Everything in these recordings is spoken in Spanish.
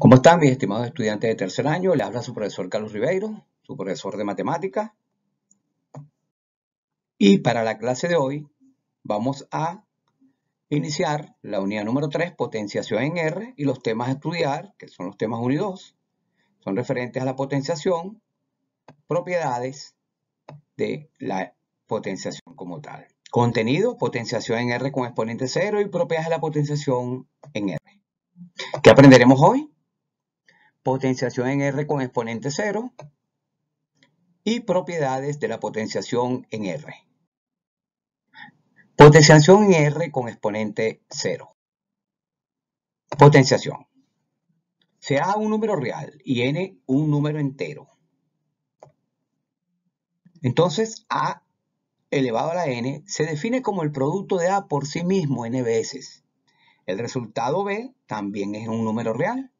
¿Cómo están mis estimados estudiantes de tercer año? Le habla su profesor Carlos Ribeiro, su profesor de matemáticas. Y para la clase de hoy vamos a iniciar la unidad número 3, potenciación en R, y los temas a estudiar, que son los temas 1 y 2, son referentes a la potenciación, propiedades de la potenciación como tal. Contenido, potenciación en R con exponente 0 y propiedades de la potenciación en R. ¿Qué aprenderemos hoy? potenciación en R con exponente 0 y propiedades de la potenciación en R. Potenciación en R con exponente 0. Potenciación. Sea un número real y n un número entero. Entonces A elevado a la n se define como el producto de A por sí mismo n veces. El resultado B también es un número real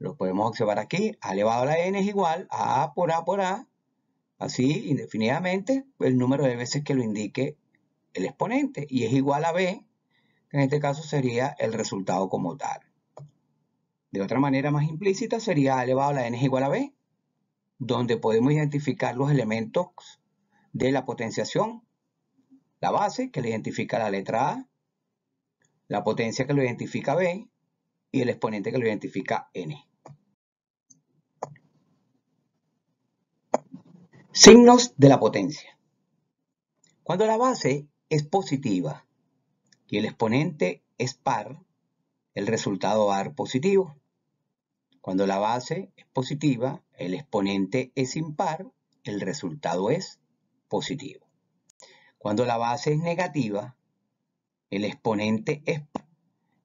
lo podemos observar aquí. A elevado a la n es igual a a por a por a. Así, indefinidamente, el número de veces que lo indique el exponente. Y es igual a b, que en este caso sería el resultado como tal. De otra manera más implícita sería a elevado a la n es igual a b, donde podemos identificar los elementos de la potenciación. La base, que le identifica la letra a, la potencia que lo identifica b, y el exponente que lo identifica n. Signos de la potencia. Cuando la base es positiva y el exponente es par, el resultado va a dar positivo. Cuando la base es positiva, el exponente es impar, el resultado es positivo. Cuando la base es negativa, el exponente es par,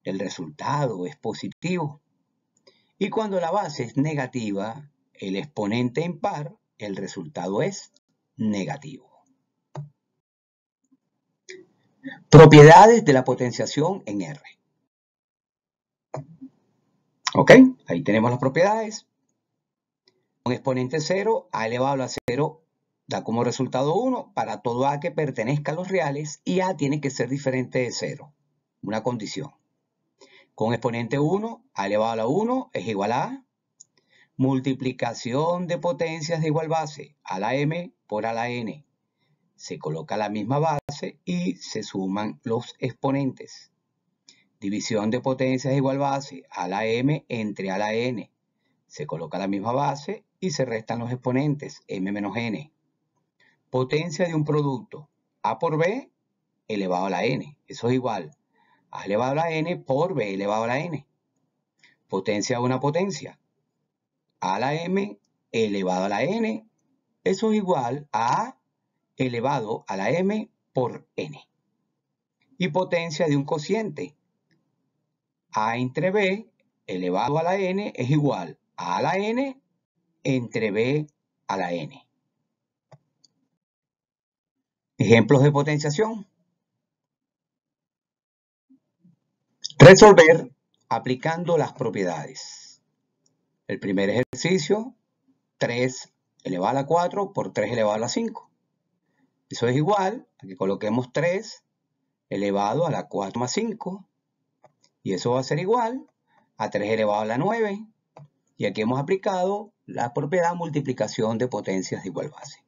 el resultado es positivo. Y cuando la base es negativa, el exponente impar, el resultado es negativo. Propiedades de la potenciación en R. ¿Ok? Ahí tenemos las propiedades. Con exponente 0, A elevado a 0 da como resultado 1 para todo A que pertenezca a los reales y A tiene que ser diferente de 0. Una condición. Con exponente 1, A elevado a 1 es igual A Multiplicación de potencias de igual base, a la m por a la n. Se coloca la misma base y se suman los exponentes. División de potencias de igual base, a la m entre a la n. Se coloca la misma base y se restan los exponentes, m menos n. Potencia de un producto, a por b elevado a la n. Eso es igual a elevado a la n por b elevado a la n. Potencia de una potencia, a la m elevado a la n, es igual a a elevado a la m por n. Y potencia de un cociente. a entre b elevado a la n es igual a a la n entre b a la n. Ejemplos de potenciación. Resolver aplicando las propiedades. El primer ejercicio, 3 elevado a la 4 por 3 elevado a la 5. Eso es igual a que coloquemos 3 elevado a la 4 más 5. Y eso va a ser igual a 3 elevado a la 9. Y aquí hemos aplicado la propiedad multiplicación de potencias de igual base.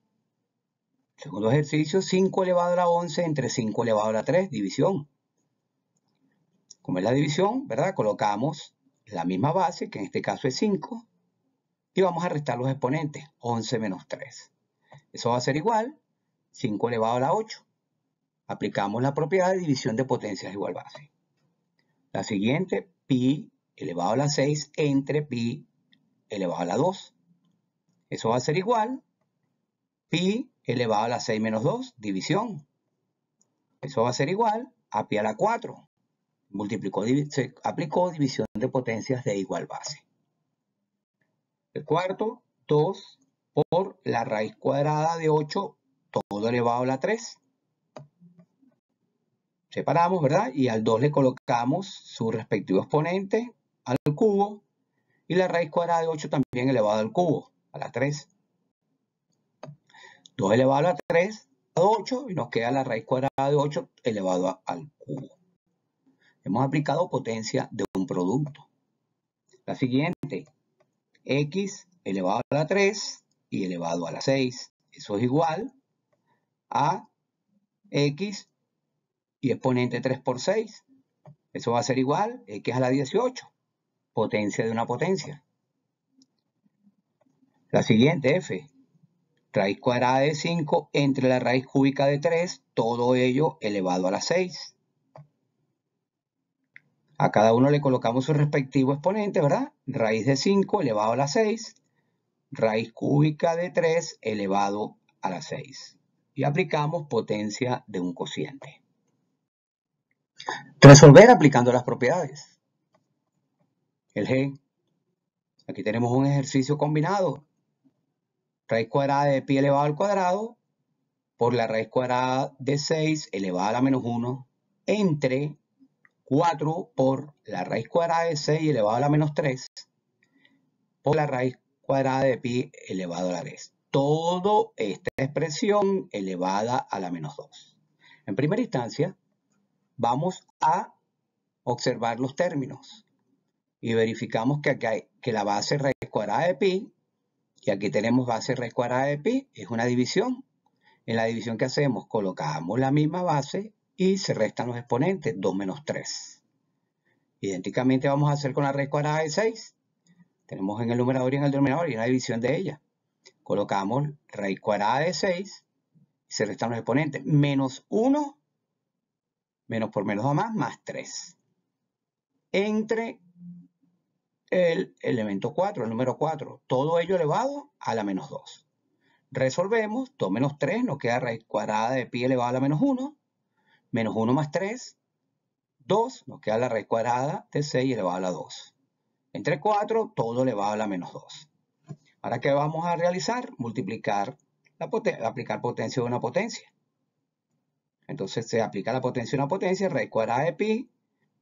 Segundo ejercicio, 5 elevado a la 11 entre 5 elevado a la 3, división. Como es la división, ¿verdad? Colocamos la misma base, que en este caso es 5, y vamos a restar los exponentes, 11 menos 3. Eso va a ser igual, 5 elevado a la 8. Aplicamos la propiedad de división de potencias igual base. La siguiente, pi elevado a la 6 entre pi elevado a la 2. Eso va a ser igual, pi elevado a la 6 menos 2, división. Eso va a ser igual a pi a la 4 multiplicó, se aplicó división de potencias de igual base. El cuarto, 2 por la raíz cuadrada de 8, todo elevado a la 3. Separamos, ¿verdad? Y al 2 le colocamos su respectivo exponente al cubo y la raíz cuadrada de 8 también elevado al cubo, a la 3. 2 elevado a 3, a 8, y nos queda la raíz cuadrada de 8 elevado al cubo. Hemos aplicado potencia de un producto. La siguiente, x elevado a la 3 y elevado a la 6. Eso es igual a x y exponente 3 por 6. Eso va a ser igual a x a la 18, potencia de una potencia. La siguiente, f, raíz cuadrada de 5 entre la raíz cúbica de 3, todo ello elevado a la 6. A cada uno le colocamos su respectivo exponente, ¿verdad? Raíz de 5 elevado a la 6, raíz cúbica de 3 elevado a la 6. Y aplicamos potencia de un cociente. Resolver aplicando las propiedades. El G. Aquí tenemos un ejercicio combinado. Raíz cuadrada de pi elevado al cuadrado por la raíz cuadrada de 6 elevada a la menos 1 entre 4 por la raíz cuadrada de 6 elevado a la menos 3 por la raíz cuadrada de pi elevado a la 3. Todo esta expresión elevada a la menos 2. En primera instancia, vamos a observar los términos y verificamos que, que la base raíz cuadrada de pi, y aquí tenemos base raíz cuadrada de pi, es una división. En la división que hacemos colocamos la misma base y se restan los exponentes, 2 menos 3. Idénticamente vamos a hacer con la raíz cuadrada de 6. Tenemos en el numerador y en el denominador y una división de ella. Colocamos raíz cuadrada de 6 y se restan los exponentes, menos 1, menos por menos a más, más 3. Entre el elemento 4, el número 4, todo ello elevado a la menos 2. Resolvemos, 2 menos 3, nos queda raíz cuadrada de pi elevado a la menos 1, menos 1 más 3, 2, nos queda la raíz cuadrada de 6 elevado a la 2. Entre 4, todo elevado a la menos 2. Ahora, ¿qué vamos a realizar? Multiplicar, la aplicar potencia de una potencia. Entonces, se aplica la potencia de una potencia, raíz cuadrada de pi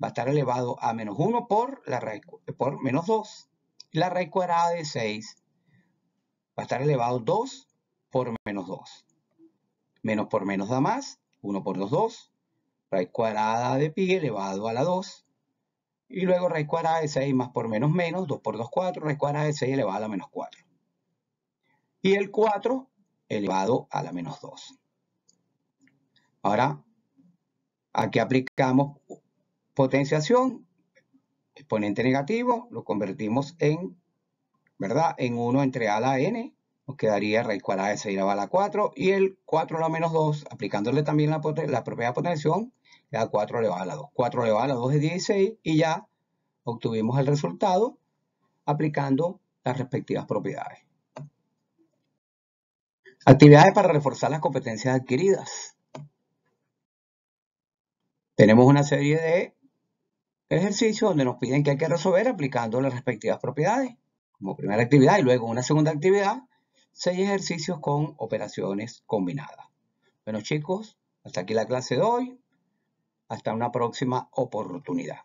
va a estar elevado a menos 1 por, la raíz, por menos 2. Y la raíz cuadrada de 6 va a estar elevado 2 por menos 2. Menos por menos da más, 1 por 2, 2 raíz cuadrada de pi elevado a la 2. Y luego raíz cuadrada de 6 más por menos menos, 2 por 2, 4, raíz cuadrada de 6 elevado a la menos 4. Y el 4 elevado a la menos 2. Ahora, aquí aplicamos potenciación, exponente negativo, lo convertimos en, ¿verdad? En 1 entre a la n, nos pues, quedaría raíz cuadrada de 6 elevado a la 4 y el 4 a la menos 2, aplicándole también la, la propiedad potenciación, le da 4 elevado a la 2. 4 elevado a la 2 es 16 y ya obtuvimos el resultado aplicando las respectivas propiedades. Actividades para reforzar las competencias adquiridas. Tenemos una serie de ejercicios donde nos piden que hay que resolver aplicando las respectivas propiedades como primera actividad y luego una segunda actividad Seis ejercicios con operaciones combinadas. Bueno chicos, hasta aquí la clase de hoy. Hasta una próxima oportunidad.